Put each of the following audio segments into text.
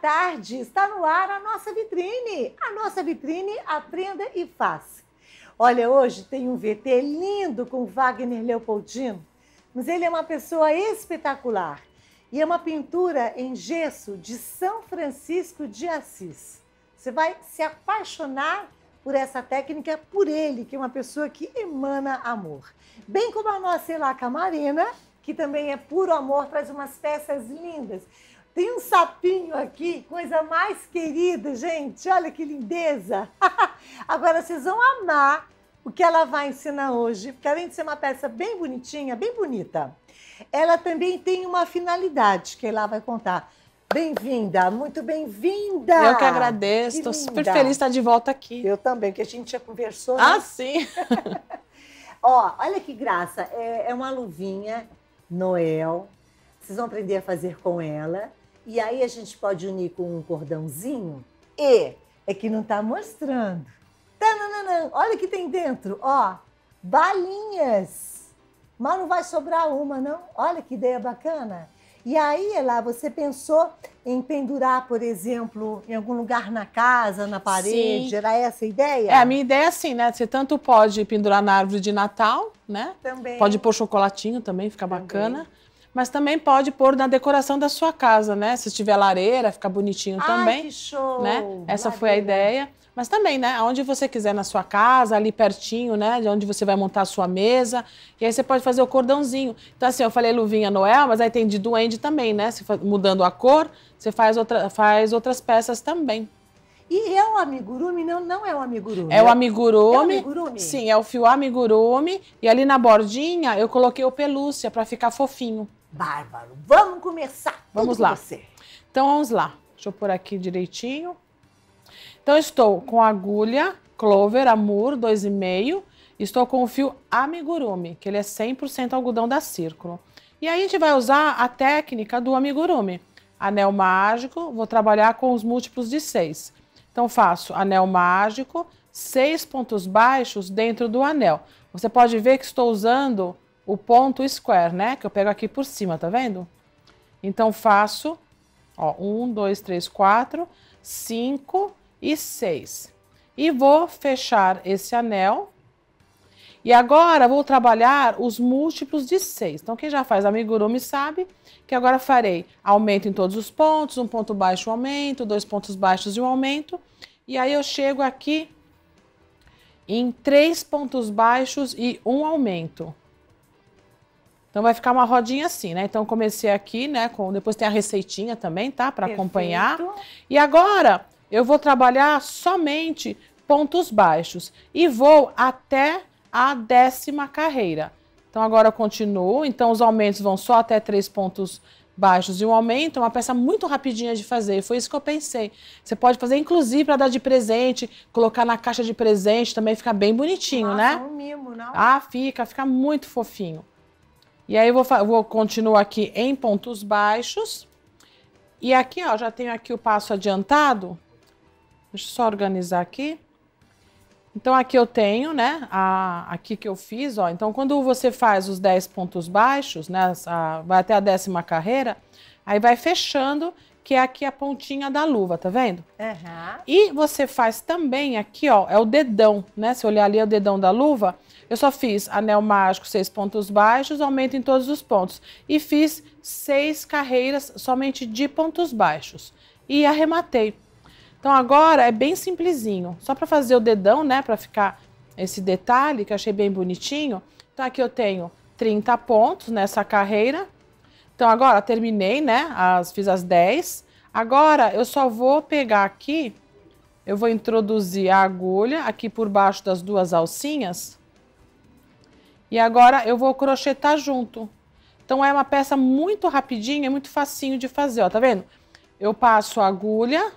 tarde. Está no ar a nossa vitrine. A nossa vitrine Aprenda e Faça. Olha, hoje tem um VT lindo com Wagner Leopoldino, mas ele é uma pessoa espetacular e é uma pintura em gesso de São Francisco de Assis. Você vai se apaixonar por essa técnica, por ele, que é uma pessoa que emana amor. Bem como a nossa Elaca Marina, que também é puro amor, traz umas peças lindas. Tem um sapinho aqui, coisa mais querida, gente. Olha que lindeza. Agora vocês vão amar o que ela vai ensinar hoje, porque além de ser uma peça bem bonitinha, bem bonita, ela também tem uma finalidade que ela vai contar. Bem-vinda, muito bem-vinda! Eu que agradeço, estou super feliz de estar de volta aqui. Eu também, porque a gente já conversou. Né? Ah, sim! Ó, olha que graça, é, é uma luvinha Noel, vocês vão aprender a fazer com ela. E aí a gente pode unir com um cordãozinho. E é que não está mostrando. Tananana, olha o que tem dentro, ó. Balinhas. Mas não vai sobrar uma, não? Olha que ideia bacana. E aí, lá você pensou em pendurar, por exemplo, em algum lugar na casa, na parede? Sim. Era essa a ideia? É, a minha ideia é assim, né? Você tanto pode pendurar na árvore de Natal, né? Também. Pode pôr chocolatinho também, fica também. bacana mas também pode pôr na decoração da sua casa, né? Se tiver lareira, fica bonitinho Ai, também. Que show! Né? Essa foi a ideia. Mas também, né? Onde você quiser, na sua casa, ali pertinho, né? De onde você vai montar a sua mesa. E aí você pode fazer o cordãozinho. Então, assim, eu falei luvinha Noel, mas aí tem de duende também, né? Você, mudando a cor, você faz, outra, faz outras peças também. E é o amigurumi? Não, não é o amigurumi. É o amigurumi. É o amigurumi? Sim, é o fio amigurumi. E ali na bordinha eu coloquei o pelúcia para ficar fofinho. Bárbaro, vamos começar. Vamos lá. você. então vamos lá. Deixa eu pôr aqui direitinho. Então estou com agulha Clover Amur 2,5. Estou com o fio amigurumi, que ele é 100% algodão da Círculo. E aí a gente vai usar a técnica do amigurumi. Anel mágico, vou trabalhar com os múltiplos de 6. Então faço anel mágico, seis pontos baixos dentro do anel. Você pode ver que estou usando o ponto square, né? Que eu pego aqui por cima, tá vendo? Então, faço, ó, um, dois, três, quatro, cinco e seis. E vou fechar esse anel. E agora, vou trabalhar os múltiplos de seis. Então, quem já faz amigurumi sabe que agora farei aumento em todos os pontos, um ponto baixo, um aumento, dois pontos baixos e um aumento. E aí, eu chego aqui em três pontos baixos e um aumento. Então vai ficar uma rodinha assim, né? Então comecei aqui, né? Com, depois tem a receitinha também, tá? Para acompanhar. E agora eu vou trabalhar somente pontos baixos e vou até a décima carreira. Então agora eu continuo. Então os aumentos vão só até três pontos baixos e um aumento é uma peça muito rapidinha de fazer. Foi isso que eu pensei. Você pode fazer, inclusive, para dar de presente, colocar na caixa de presente, também fica bem bonitinho, Nossa, né? Um mimo, não? Ah, fica, fica muito fofinho. E aí eu vou, vou continuar aqui em pontos baixos. E aqui, ó, já tenho aqui o passo adiantado. Deixa eu só organizar aqui. Então, aqui eu tenho, né, a, aqui que eu fiz, ó. Então, quando você faz os 10 pontos baixos, né, a, vai até a décima carreira, aí vai fechando, que é aqui a pontinha da luva, tá vendo? Uhum. E você faz também aqui, ó, é o dedão, né? Se olhar ali é o dedão da luva, eu só fiz anel mágico, seis pontos baixos, aumento em todos os pontos. E fiz seis carreiras somente de pontos baixos. E arrematei. Então agora é bem simplesinho. Só para fazer o dedão, né, para ficar esse detalhe que eu achei bem bonitinho. Então aqui eu tenho 30 pontos nessa carreira. Então agora terminei, né, as, fiz as 10. Agora eu só vou pegar aqui eu vou introduzir a agulha aqui por baixo das duas alcinhas e agora eu vou crochetar junto. Então é uma peça muito rapidinha, é muito facinho de fazer, ó, tá vendo? Eu passo a agulha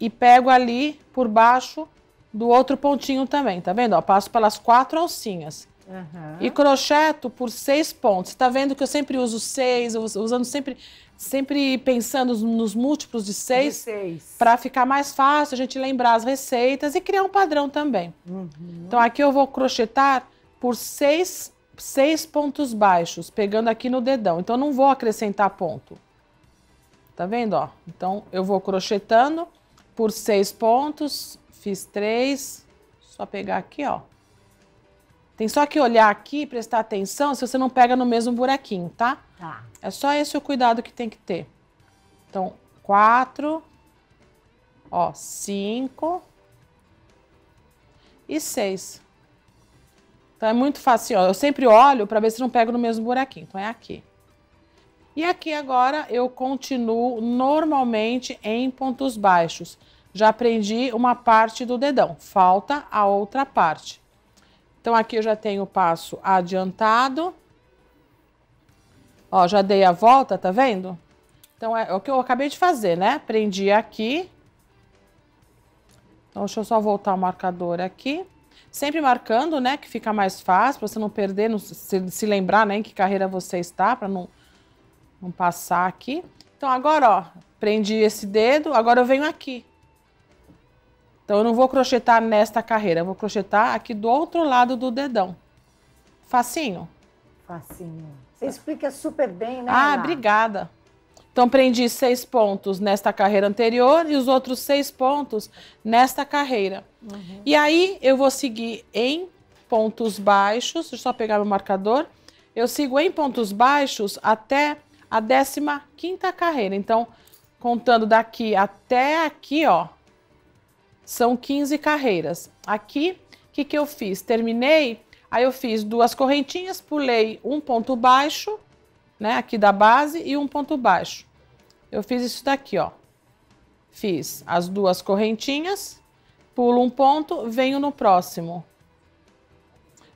e pego ali por baixo do outro pontinho também, tá vendo? Ó, passo pelas quatro alcinhas. Uhum. E crocheto por seis pontos. Tá vendo que eu sempre uso seis, usando sempre, sempre pensando nos múltiplos de seis, de seis. para ficar mais fácil a gente lembrar as receitas e criar um padrão também. Uhum. Então aqui eu vou crochetar por seis, seis pontos baixos, pegando aqui no dedão. Então, não vou acrescentar ponto. Tá vendo, ó? Então, eu vou crochetando por seis pontos, fiz três, só pegar aqui, ó. Tem só que olhar aqui e prestar atenção se você não pega no mesmo buraquinho, tá? Tá. É só esse o cuidado que tem que ter. Então, quatro, ó, cinco e seis. Então é muito fácil. Assim, ó, eu sempre olho para ver se não pego no mesmo buraquinho. Então é aqui. E aqui agora eu continuo normalmente em pontos baixos. Já prendi uma parte do dedão, falta a outra parte. Então aqui eu já tenho o passo adiantado. Ó, já dei a volta, tá vendo? Então é o que eu acabei de fazer, né? Prendi aqui. Então deixa eu só voltar o marcador aqui sempre marcando, né? Que fica mais fácil para você não perder, não, se, se lembrar né, em que carreira você está, para não, não passar aqui. Então agora, ó, prendi esse dedo, agora eu venho aqui. Então eu não vou crochetar nesta carreira, eu vou crochetar aqui do outro lado do dedão. Facinho. Facinho. Você explica super bem, né? Ah, Ana? obrigada. Então, prendi seis pontos nesta carreira anterior e os outros seis pontos nesta carreira. Uhum. E aí, eu vou seguir em pontos baixos, deixa eu só pegar meu marcador. Eu sigo em pontos baixos até a 15 quinta carreira. Então, contando daqui até aqui, ó, são 15 carreiras. Aqui, o que, que eu fiz? Terminei, aí eu fiz duas correntinhas, pulei um ponto baixo, né, aqui da base, e um ponto baixo. Eu fiz isso daqui, ó. Fiz as duas correntinhas, pulo um ponto, venho no próximo.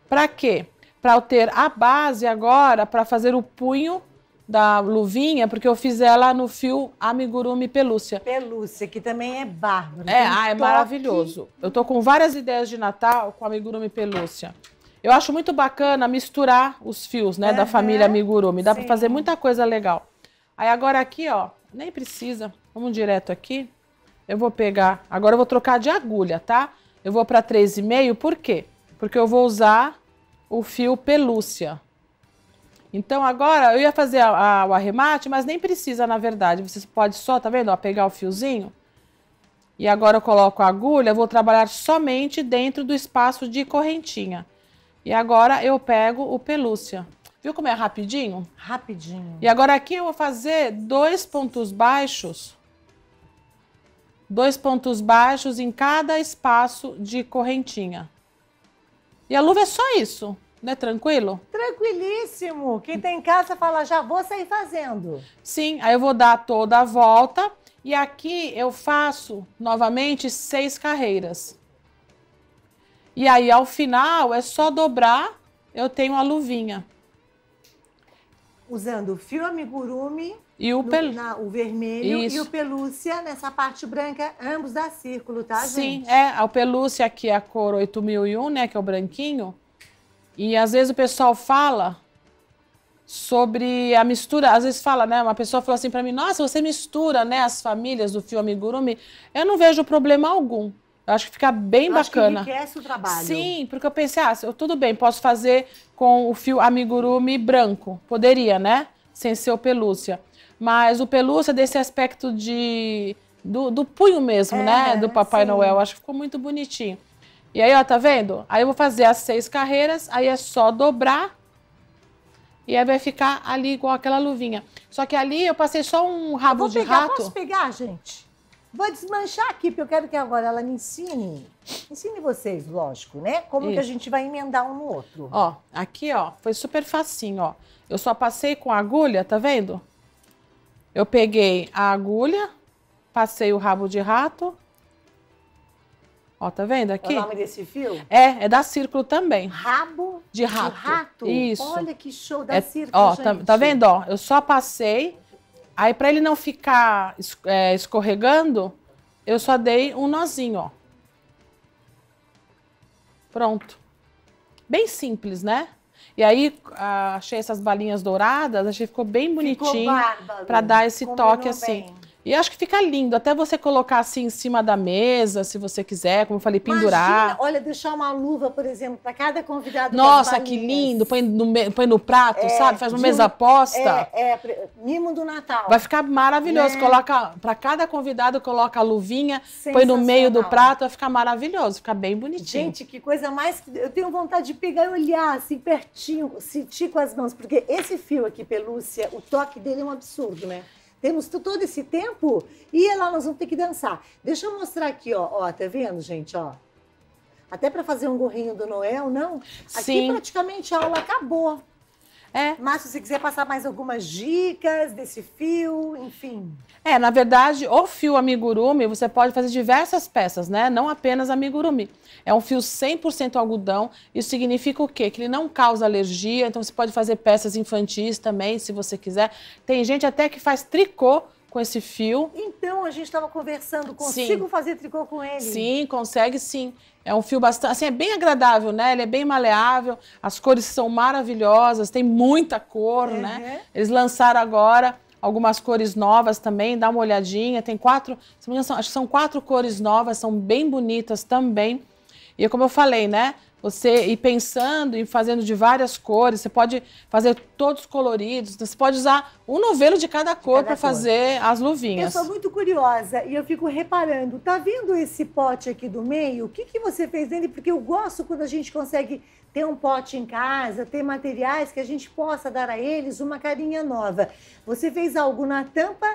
Para quê? Para eu ter a base agora para fazer o punho da luvinha, porque eu fiz ela no fio amigurumi pelúcia. Pelúcia, que também é bárbaro. É, ah, é maravilhoso. Eu tô com várias ideias de Natal com amigurumi pelúcia. Eu acho muito bacana misturar os fios, né, uhum. da família amigurumi. Dá para fazer muita coisa legal. Aí agora aqui, ó, nem precisa. Vamos direto aqui. Eu vou pegar... Agora eu vou trocar de agulha, tá? Eu vou para 3,5, por quê? Porque eu vou usar o fio pelúcia. Então agora eu ia fazer a, a, o arremate, mas nem precisa, na verdade. Você pode só, tá vendo? Ó, pegar o fiozinho. E agora eu coloco a agulha, vou trabalhar somente dentro do espaço de correntinha. E agora eu pego o pelúcia. Viu como é rapidinho? Rapidinho. E agora aqui eu vou fazer dois pontos baixos. Dois pontos baixos em cada espaço de correntinha. E a luva é só isso, né? Tranquilo? Tranquilíssimo. Quem tá casa fala, já vou sair fazendo. Sim, aí eu vou dar toda a volta. E aqui eu faço, novamente, seis carreiras. E aí, ao final, é só dobrar, eu tenho a luvinha usando o fio amigurumi e o, no, na, o vermelho Isso. e o pelúcia nessa parte branca, ambos dá círculo, tá, Sim, gente? Sim, é. O pelúcia aqui é a cor 8001, né, que é o branquinho. E às vezes o pessoal fala sobre a mistura, às vezes fala, né, uma pessoa falou assim para mim: "Nossa, você mistura, né, as famílias do fio amigurumi". Eu não vejo problema algum. Eu acho que fica bem eu bacana. Acho que enriquece o trabalho. Sim, porque eu pensei, ah, eu, tudo bem, posso fazer com o fio amigurumi branco. Poderia, né? Sem ser o pelúcia. Mas o pelúcia é desse aspecto de do, do punho mesmo, né? é, né? Do Papai sim. Noel. Acho que ficou muito bonitinho. E aí, ó, tá vendo? Aí eu vou fazer as seis carreiras, aí é só dobrar e aí vai ficar ali igual aquela luvinha. Só que ali eu passei só um rabo eu vou de pegar, rato. Posso pegar, gente? Vou desmanchar aqui, porque eu quero que agora ela me ensine. Ensine vocês, lógico, né? Como Isso. que a gente vai emendar um no outro. Ó, aqui, ó, foi super facinho, ó. Eu só passei com a agulha, tá vendo? Eu peguei a agulha, passei o rabo de rato. Ó, tá vendo aqui? É o nome desse fio? É, é da Círculo também. Rabo de rato. De rato? Isso. Olha que show da é, Círculo, Ó, tá, tá, vendo, ó? Eu só passei Aí, para ele não ficar é, escorregando, eu só dei um nozinho, ó. Pronto. Bem simples, né? E aí, ah, achei essas balinhas douradas, achei que ficou bem bonitinho para dar esse Combinou toque assim. Bem. E acho que fica lindo, até você colocar assim em cima da mesa, se você quiser, como eu falei, pendurar. olha, deixar uma luva, por exemplo, para cada convidado. Nossa, que lindo! Põe no, põe no prato, é, sabe? Faz uma mesa aposta. É, é, mimo do Natal. Vai ficar maravilhoso. É. Coloca para cada convidado, coloca a luvinha, põe no meio do prato, vai ficar maravilhoso, fica bem bonitinho. Gente, que coisa mais. Eu tenho vontade de pegar e olhar assim pertinho, sentir com as mãos, porque esse fio aqui, pelúcia, o toque dele é um absurdo, né? Temos todo esse tempo e lá nós vamos ter que dançar. Deixa eu mostrar aqui, ó, ó tá vendo, gente, ó? Até para fazer um gorrinho do Noel, não? Aqui Sim. praticamente a aula acabou. É. Márcio, se quiser passar mais algumas dicas desse fio, enfim. É, na verdade, o fio amigurumi, você pode fazer diversas peças, né? Não apenas amigurumi. É um fio 100% algodão. Isso significa o quê? Que ele não causa alergia, então você pode fazer peças infantis também, se você quiser. Tem gente até que faz tricô com esse fio. Então, a gente estava conversando, consigo sim. fazer tricô com ele? Sim, consegue sim. É um fio bastante, assim, é bem agradável, né? Ele é bem maleável, as cores são maravilhosas, tem muita cor, né? uhum. né? Eles lançaram agora algumas cores novas também, dá uma olhadinha. Tem quatro, acho que são quatro cores novas, são bem bonitas também. E é como eu falei, né? você ir pensando e fazendo de várias cores. Você pode fazer todos coloridos. Você pode usar um novelo de cada cor para fazer as luvinhas. Eu sou muito curiosa e eu fico reparando. Tá vendo esse pote aqui do meio? O que, que você fez nele? Porque eu gosto quando a gente consegue ter um pote em casa, ter materiais que a gente possa dar a eles uma carinha nova. Você fez algo na tampa?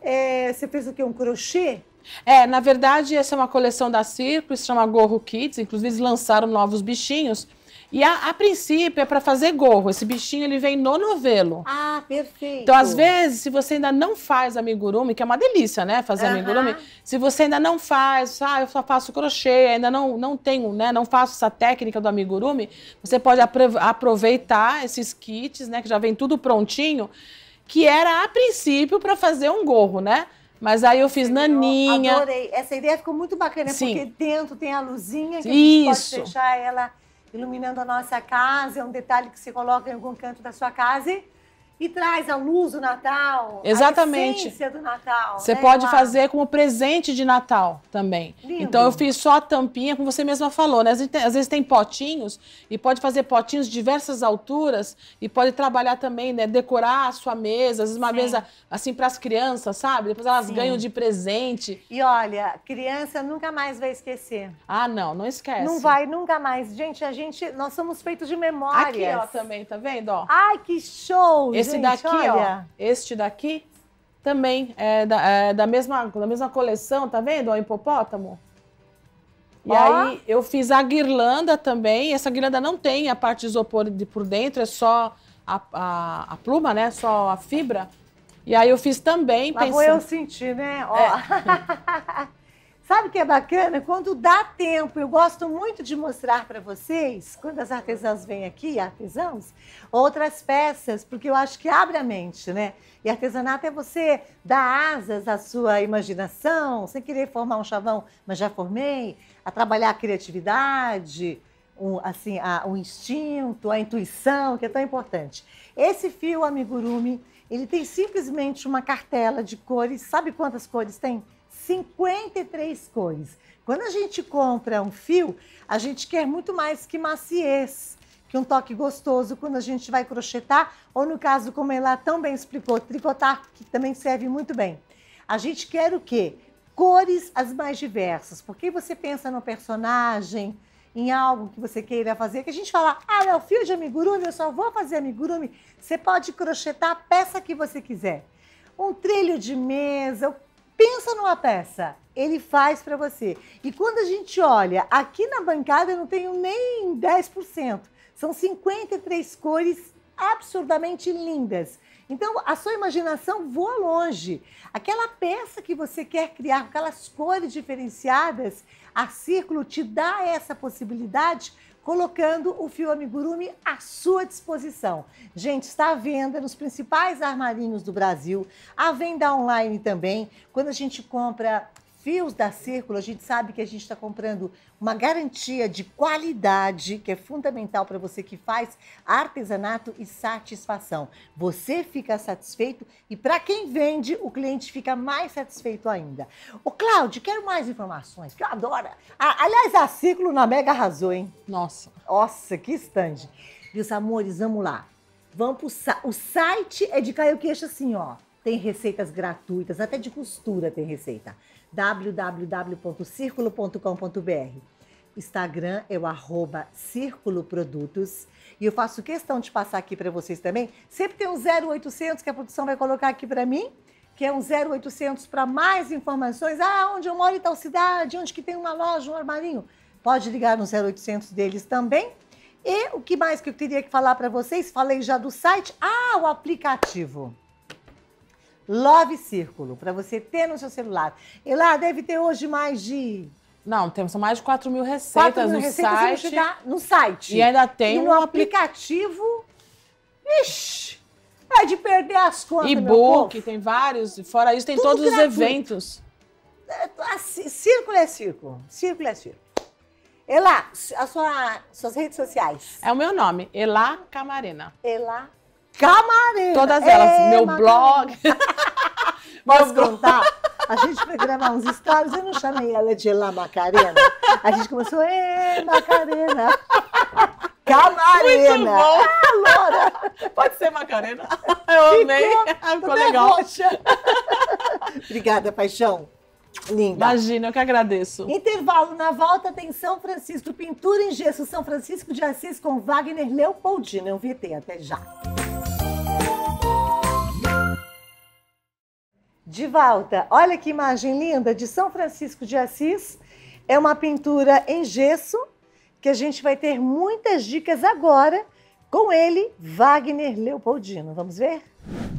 É, você fez o quê? Um crochê? É, na verdade, essa é uma coleção da Circo, se chama Gorro Kids, inclusive eles lançaram novos bichinhos. E a, a princípio é para fazer gorro. Esse bichinho ele vem no novelo. Ah, perfeito. Então, às vezes, se você ainda não faz amigurumi, que é uma delícia, né? Fazer uhum. amigurumi. Se você ainda não faz, ah, eu só faço crochê, ainda não, não tenho, né? Não faço essa técnica do amigurumi, você pode aproveitar esses kits, né? Que já vem tudo prontinho, que era a princípio para fazer um gorro, né? Mas aí eu fiz naninha. adorei. Essa ideia ficou muito bacana, Sim. porque dentro tem a luzinha que Isso. a gente pode deixar ela iluminando a nossa casa, é um detalhe que você coloca em algum canto da sua casa. E e traz a luz do Natal, Exatamente. a essência do Natal. Você né? pode fazer como presente de Natal também. Lindo. Então eu fiz só a tampinha, como você mesma falou, né? Às vezes, tem, às vezes tem potinhos e pode fazer potinhos de diversas alturas e pode trabalhar também, né? Decorar a sua mesa, às vezes uma Sim. mesa assim para as crianças, sabe? Depois elas Sim. ganham de presente. E olha, criança nunca mais vai esquecer. Ah, não, não esquece. Não vai nunca mais. Gente, a gente, nós somos feitos de memórias. Aqui, ó, também, tá vendo? Ó. Ai, que show! Esse esse Gente, daqui, olha. ó, este daqui também é da, é da, mesma, da mesma coleção, tá vendo? o hipopótamo. E aí eu fiz a guirlanda também. Essa guirlanda não tem a parte de isopor de por dentro, é só a, a, a pluma, né? Só a fibra. E aí eu fiz também. Mas pensando... eu senti, né? Ó. É. Sabe o que é bacana? Quando dá tempo, eu gosto muito de mostrar para vocês, quando as artesãs vêm aqui, artesãos, outras peças, porque eu acho que abre a mente, né? E artesanato é você dar asas à sua imaginação, sem querer formar um chavão, mas já formei, a trabalhar a criatividade, um, assim, a, o instinto, a intuição, que é tão importante. Esse fio amigurumi, ele tem simplesmente uma cartela de cores, sabe quantas cores tem? 53 cores. Quando a gente compra um fio, a gente quer muito mais que maciez, que um toque gostoso quando a gente vai crochetar, ou no caso, como ela tão bem explicou, tricotar, que também serve muito bem. A gente quer o quê? Cores as mais diversas. Porque você pensa no personagem, em algo que você queira fazer, que a gente fala, ah, é o fio de amigurumi, eu só vou fazer amigurumi. Você pode crochetar a peça que você quiser. Um trilho de mesa, o pensa numa peça, ele faz para você. E quando a gente olha, aqui na bancada eu não tenho nem 10%. São 53 cores absurdamente lindas. Então, a sua imaginação voa longe. Aquela peça que você quer criar, aquelas cores diferenciadas, a Círculo te dá essa possibilidade colocando o fio amigurumi à sua disposição. Gente, está à venda nos principais armarinhos do Brasil, à venda online também. Quando a gente compra fios da Círculo, a gente sabe que a gente está comprando uma garantia de qualidade, que é fundamental para você que faz artesanato e satisfação. Você fica satisfeito e para quem vende, o cliente fica mais satisfeito ainda. O Cláudio, quero mais informações, que eu adoro. Ah, aliás, a Círculo na Mega arrasou, hein? Nossa. Nossa, que estande. Meus amores, vamos lá. Vamos pro sa o site é de Caio Queixo assim, ó. Tem receitas gratuitas, até de costura tem receita www.circulo.com.br. Instagram é o arroba Círculo Produtos. E eu faço questão de passar aqui para vocês também. Sempre tem um 0800 que a produção vai colocar aqui para mim, que é um 0800 para mais informações. Ah, onde eu moro em tal cidade, onde que tem uma loja, um armarinho. Pode ligar no 0800 deles também. E o que mais que eu teria que falar para vocês? Falei já do site. Ah, o aplicativo. Love Círculo, para você ter no seu celular. E lá deve ter hoje mais de. Não, temos mais de 4 mil receitas 4 mil no receitas site. Você no site. E ainda tem. E no um aplicativo. Ixi! É de perder as contas. E-book, tem vários. Fora isso, tem Tudo todos gratuito. os eventos. É, ah, círculo é círculo. Círculo é círculo. Elá, as sua, suas redes sociais. É o meu nome, Elá Camarena. Elá Camareira. Todas elas. Ei, é, meu Macarena. blog. Posso contar? A gente foi gravar uns stories, eu não chamei ela de La Macarena. A gente começou, Ê, Macarena. Camarena. Muito bom. Ah, Laura. Pode ser Macarena. Eu ficou, amei. Ficou ah, legal. Roxa. Obrigada, paixão. Linda. Imagina, eu que agradeço. Intervalo na volta tem São Francisco, Pintura em Gesso São Francisco de Assis com Wagner Leopoldino. Eu VT, até já. de volta. Olha que imagem linda de São Francisco de Assis. É uma pintura em gesso que a gente vai ter muitas dicas agora com ele, Wagner Leopoldino. Vamos ver?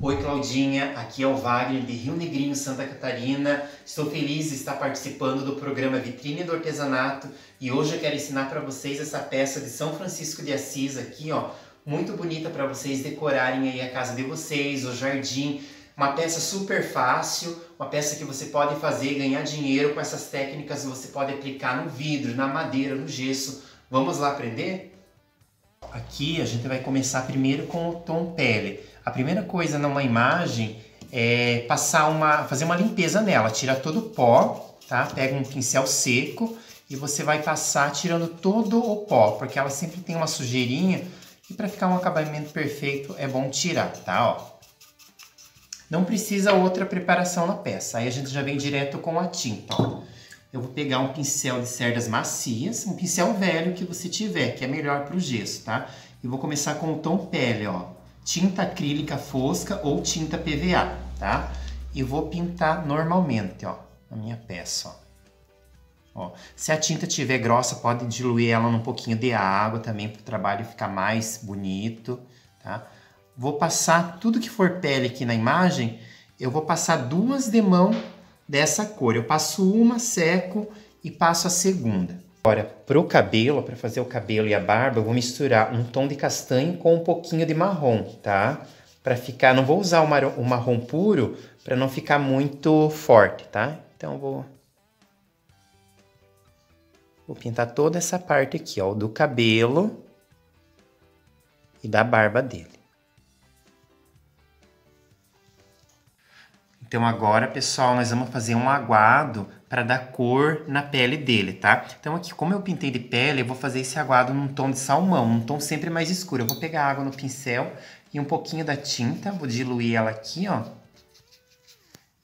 Oi, Claudinha. Aqui é o Wagner de Rio Negrinho, Santa Catarina. Estou feliz de estar participando do programa Vitrine do Artesanato e hoje eu quero ensinar para vocês essa peça de São Francisco de Assis aqui, ó, muito bonita para vocês decorarem aí a casa de vocês, o jardim, uma peça super fácil, uma peça que você pode fazer, ganhar dinheiro com essas técnicas, você pode aplicar no vidro, na madeira, no gesso. Vamos lá aprender? Aqui a gente vai começar primeiro com o tom pele. A primeira coisa numa imagem é passar uma, fazer uma limpeza nela, tirar todo o pó, tá? Pega um pincel seco e você vai passar tirando todo o pó, porque ela sempre tem uma sujeirinha e para ficar um acabamento perfeito é bom tirar, tá? Ó. Não precisa outra preparação na peça. Aí a gente já vem direto com a tinta, ó. Eu vou pegar um pincel de cerdas macias, um pincel velho que você tiver, que é melhor para o gesso, tá? E vou começar com o tom pele, ó. Tinta acrílica fosca ou tinta PVA, tá? E vou pintar normalmente, ó, a minha peça, ó. Ó, se a tinta tiver grossa, pode diluir ela num pouquinho de água também para o trabalho ficar mais bonito, tá? vou passar tudo que for pele aqui na imagem, eu vou passar duas de mão dessa cor. Eu passo uma, seco e passo a segunda. Agora, para o cabelo, para fazer o cabelo e a barba, eu vou misturar um tom de castanho com um pouquinho de marrom, tá? Para ficar, não vou usar o marrom, o marrom puro para não ficar muito forte, tá? Então, vou... Vou pintar toda essa parte aqui, ó, do cabelo e da barba dele. Então agora, pessoal, nós vamos fazer um aguado para dar cor na pele dele, tá? Então aqui, como eu pintei de pele, eu vou fazer esse aguado num tom de salmão, um tom sempre mais escuro. Eu vou pegar água no pincel e um pouquinho da tinta, vou diluir ela aqui, ó.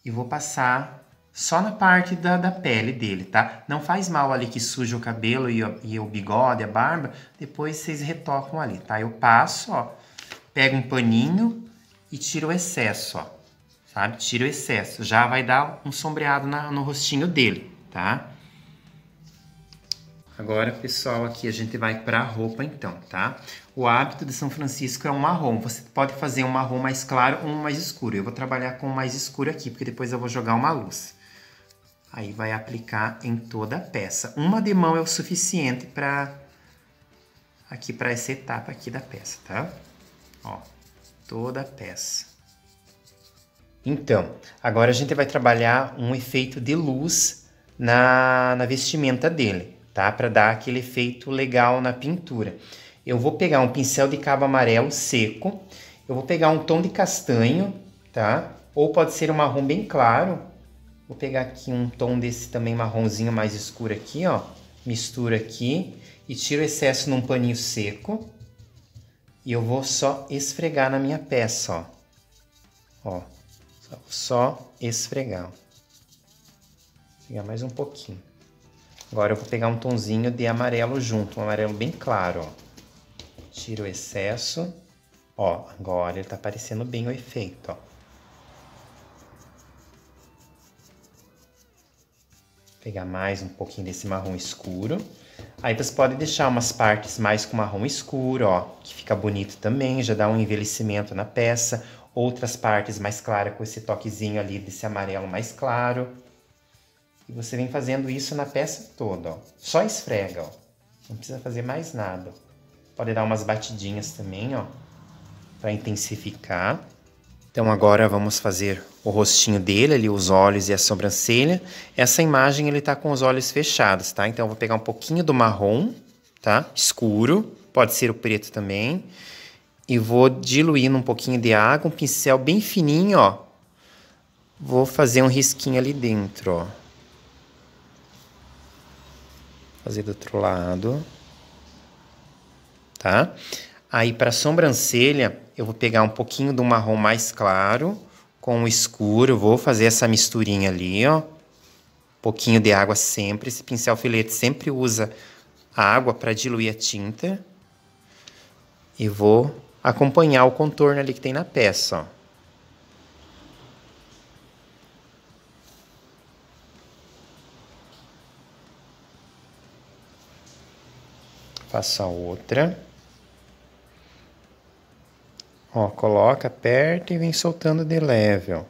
E vou passar só na parte da, da pele dele, tá? Não faz mal ali que suja o cabelo e, e o bigode, a barba, depois vocês retocam ali, tá? Eu passo, ó, pego um paninho e tiro o excesso, ó sabe? Tira o excesso, já vai dar um sombreado na, no rostinho dele, tá? Agora, pessoal, aqui a gente vai para a roupa então, tá? O hábito de São Francisco é um marrom. Você pode fazer um marrom mais claro ou um mais escuro. Eu vou trabalhar com o mais escuro aqui, porque depois eu vou jogar uma luz. Aí vai aplicar em toda a peça. Uma de mão é o suficiente para aqui para essa etapa aqui da peça, tá? Ó, toda a peça. Então, agora a gente vai trabalhar um efeito de luz na, na vestimenta dele, tá? Para dar aquele efeito legal na pintura. Eu vou pegar um pincel de cabo amarelo seco, eu vou pegar um tom de castanho, tá? Ou pode ser um marrom bem claro. Vou pegar aqui um tom desse também marronzinho mais escuro aqui, ó. Misturo aqui e tiro o excesso num paninho seco. E eu vou só esfregar na minha peça, ó. Ó, só esfregar. Esfregar mais um pouquinho. Agora eu vou pegar um tonzinho de amarelo junto, um amarelo bem claro, ó. Tiro o excesso. Ó, agora ele tá aparecendo bem o efeito, ó. pegar mais um pouquinho desse marrom escuro. Aí vocês podem deixar umas partes mais com marrom escuro, ó, que fica bonito também, já dá um envelhecimento na peça outras partes mais claras com esse toquezinho ali desse amarelo mais claro. E você vem fazendo isso na peça toda, ó. Só esfrega, ó. Não precisa fazer mais nada. Pode dar umas batidinhas também, ó, para intensificar. Então agora vamos fazer o rostinho dele, ali os olhos e a sobrancelha. Essa imagem ele tá com os olhos fechados, tá? Então eu vou pegar um pouquinho do marrom, tá? Escuro, pode ser o preto também e vou diluindo um pouquinho de água, um pincel bem fininho, ó. Vou fazer um risquinho ali dentro, ó. Fazer do outro lado. Tá? Aí, para sobrancelha, eu vou pegar um pouquinho do marrom mais claro com o escuro. Vou fazer essa misturinha ali, ó. Um pouquinho de água sempre. Esse pincel filete sempre usa água para diluir a tinta. E vou acompanhar o contorno ali que tem na peça. Ó. Faça outra. Ó, coloca, aperta e vem soltando de leve, ó.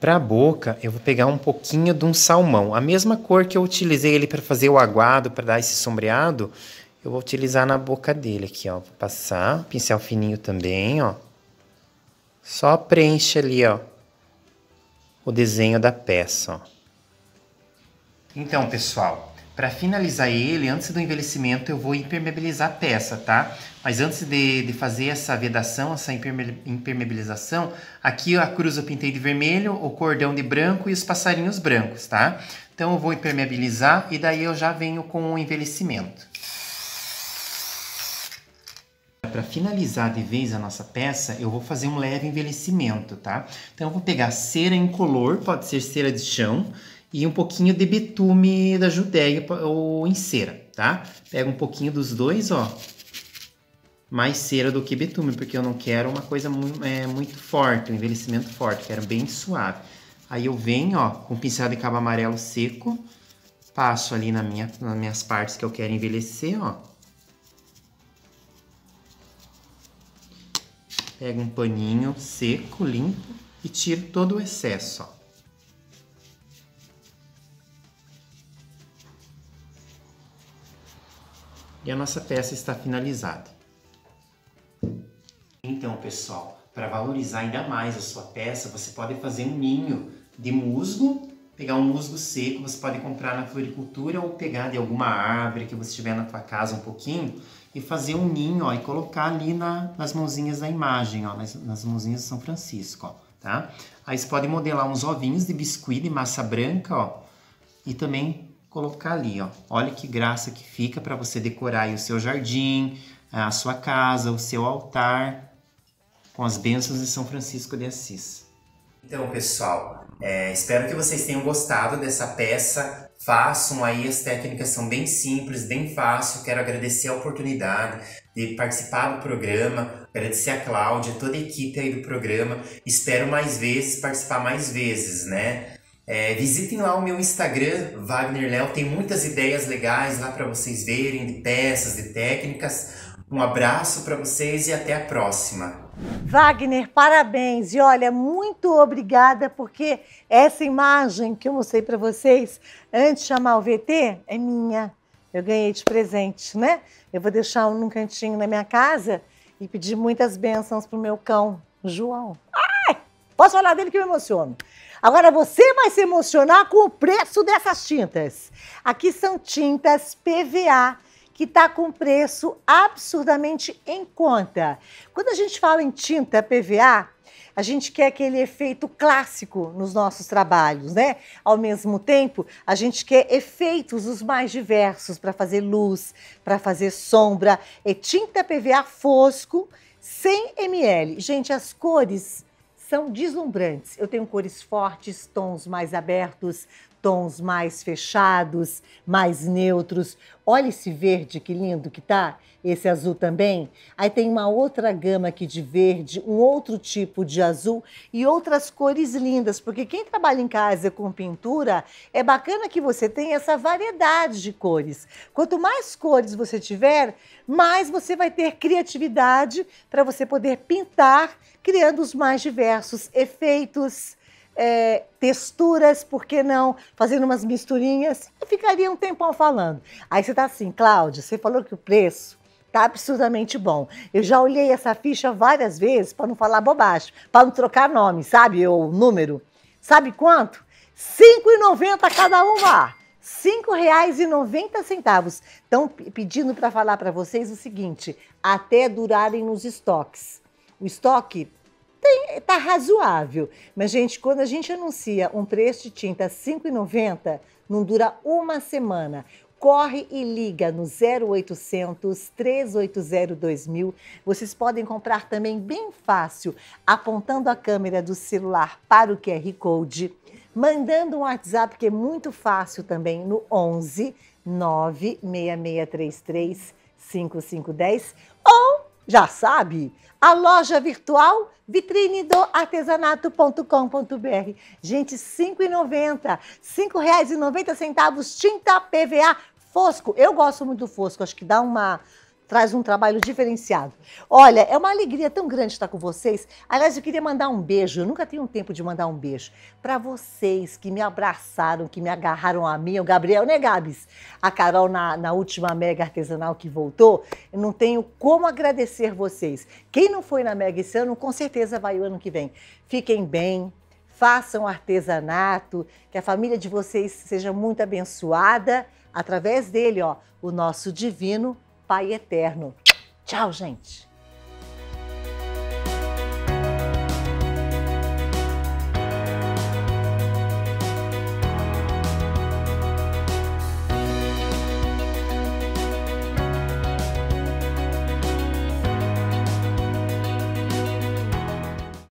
Para a boca, eu vou pegar um pouquinho de um salmão. A mesma cor que eu utilizei ele para fazer o aguado, para dar esse sombreado, eu vou utilizar na boca dele aqui, ó. Vou passar, pincel fininho também, ó. Só preenche ali, ó, o desenho da peça, ó. Então, pessoal, para finalizar ele, antes do envelhecimento, eu vou impermeabilizar a peça, tá? Mas antes de, de fazer essa vedação, essa impermeabilização, aqui a cruz eu pintei de vermelho, o cordão de branco e os passarinhos brancos, tá? Então eu vou impermeabilizar e daí eu já venho com o envelhecimento. Para finalizar de vez a nossa peça, eu vou fazer um leve envelhecimento, tá? Então eu vou pegar cera incolor, pode ser cera de chão, e um pouquinho de betume da Judéia ou em cera, tá? Pega um pouquinho dos dois, ó. Mais cera do que betume, porque eu não quero uma coisa muito, é, muito forte, um envelhecimento forte, quero bem suave. Aí eu venho, ó, com um pincel de cabo amarelo seco, passo ali na minha, nas minhas partes que eu quero envelhecer, ó. Pego um paninho seco, limpo e tiro todo o excesso, ó. e a nossa peça está finalizada. Então, pessoal, para valorizar ainda mais a sua peça, você pode fazer um ninho de musgo, pegar um musgo seco, você pode comprar na floricultura ou pegar de alguma árvore que você tiver na sua casa um pouquinho e fazer um ninho, ó, e colocar ali na, nas mãozinhas da imagem, ó, nas, nas mãozinhas de São Francisco, ó, tá? Aí você pode modelar uns ovinhos de biscuit de massa branca, ó, e também colocar ali, ó. Olha que graça que fica para você decorar o seu jardim, a sua casa, o seu altar, com as bênçãos de São Francisco de Assis. Então, pessoal, é, espero que vocês tenham gostado dessa peça. Façam aí, as técnicas são bem simples, bem fácil. Quero agradecer a oportunidade de participar do programa, agradecer a Cláudia, toda a equipe aí do programa. Espero mais vezes, participar mais vezes, né? É, visitem lá o meu Instagram, Wagner Léo, tem muitas ideias legais lá para vocês verem, de peças, de técnicas. Um abraço para vocês e até a próxima. Wagner, parabéns! E olha, muito obrigada, porque essa imagem que eu mostrei para vocês antes de chamar o VT é minha. Eu ganhei de presente, né? Eu vou deixar um num cantinho na minha casa e pedir muitas bênçãos pro meu cão, João. Ai! Posso falar dele que eu me emociono. Agora você vai se emocionar com o preço dessas tintas. Aqui são tintas PVA que está com preço absurdamente em conta. Quando a gente fala em tinta PVA, a gente quer aquele efeito clássico nos nossos trabalhos, né? Ao mesmo tempo, a gente quer efeitos os mais diversos para fazer luz, para fazer sombra. É tinta PVA fosco, 100 ml. Gente, as cores são deslumbrantes. Eu tenho cores fortes, tons mais abertos, tons mais fechados, mais neutros. Olha esse verde, que lindo que tá. Esse azul também. Aí tem uma outra gama aqui de verde, um outro tipo de azul e outras cores lindas, porque quem trabalha em casa com pintura, é bacana que você tenha essa variedade de cores. Quanto mais cores você tiver, mais você vai ter criatividade para você poder pintar, criando os mais diversos efeitos é, texturas, por que não? Fazendo umas misturinhas. Eu ficaria um tempão falando. Aí você tá assim, Cláudia, você falou que o preço tá absurdamente bom. Eu já olhei essa ficha várias vezes para não falar bobagem, para não trocar nome, sabe? Ou número. Sabe quanto? R$ 5,90 cada uma. R$ 5,90. Estão pedindo para falar para vocês o seguinte, até durarem nos estoques. O estoque está tá razoável. Mas, gente, quando a gente anuncia um preço de tinta R$ 5,90, não dura uma semana. Corre e liga no 0800 380 2000. Vocês podem comprar também bem fácil, apontando a câmera do celular para o QR Code, mandando um WhatsApp que é muito fácil também no 11 96633 5510 já sabe? A loja virtual vitrine do artesanato.com.br. Gente, R$ 5,90, R$ 5,90 tinta PVA fosco. Eu gosto muito do fosco, acho que dá uma traz um trabalho diferenciado. Olha, é uma alegria tão grande estar com vocês. Aliás, eu queria mandar um beijo, eu nunca tenho tempo de mandar um beijo, para vocês que me abraçaram, que me agarraram a mim, o Gabriel, né, Gabs? A Carol, na, na última Mega Artesanal que voltou, eu não tenho como agradecer vocês. Quem não foi na Mega esse ano, com certeza vai o ano que vem. Fiquem bem, façam artesanato, que a família de vocês seja muito abençoada através dele, ó, o nosso divino Pai eterno. Tchau, gente!